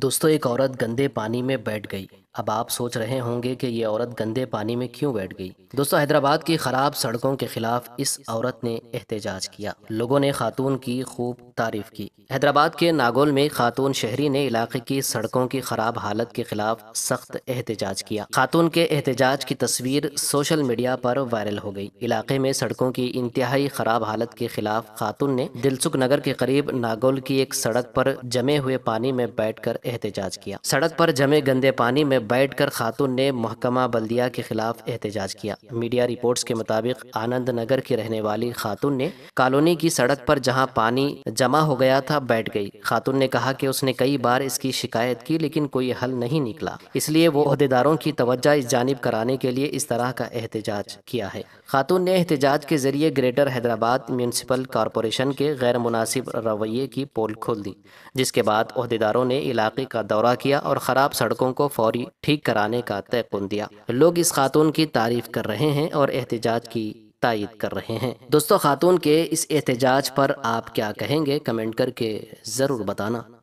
दोस्तों एक औरत गंदे पानी में बैठ गई अब आप सोच रहे होंगे कि ये औरत गंदे पानी में क्यों बैठ गई दोस्तों हैदराबाद की ख़राब सड़कों के खिलाफ इस औरत ने एहतजाज किया लोगों ने खातून की खूब तारीफ की हैदराबाद के नागोल में खातून शहरी ने इलाके की सड़कों की खराब हालत के खिलाफ सख्त एहतजाज किया खातून के एहतजाज की तस्वीर सोशल मीडिया पर वायरल हो गई इलाके में सड़कों की इंतहाई खराब हालत के खिलाफ खातून ने दिलसुख नगर के करीब नागोल की एक सड़क पर जमे हुए पानी में कर एहतजाज किया सड़क पर जमे गंदे पानी में बैठ बैठकर खातून ने महकमा बल्दिया के खिलाफ एहतजाज किया मीडिया रिपोर्ट्स के मुताबिक आनंद नगर की रहने वाली खातून ने कॉलोनी की सड़क पर जहां पानी जमा हो गया था बैठ गई खातून ने कहा कि उसने कई बार इसकी शिकायत की लेकिन कोई हल नहीं निकला इसलिए वो अहदेदारों की तवज्जा इस जानब कराने के लिए इस तरह का एहतजाज किया है खातून ने एहतजाज के जरिए ग्रेटर हैदराबाद म्यूनसिपल कॉरपोरेशन के गैर मुनासिब रवैये की पोल खोल दी जिसके बाद अहदेदारों ने इलाके का दौरा किया और ख़राब सड़कों को फौरी ठीक कराने का तयकुन दिया लोग इस खातून की तारीफ कर रहे हैं और एहतजाज की तायद कर रहे हैं दोस्तों खातून के इस एहतजाज पर आप क्या कहेंगे कमेंट करके ज़रूर बताना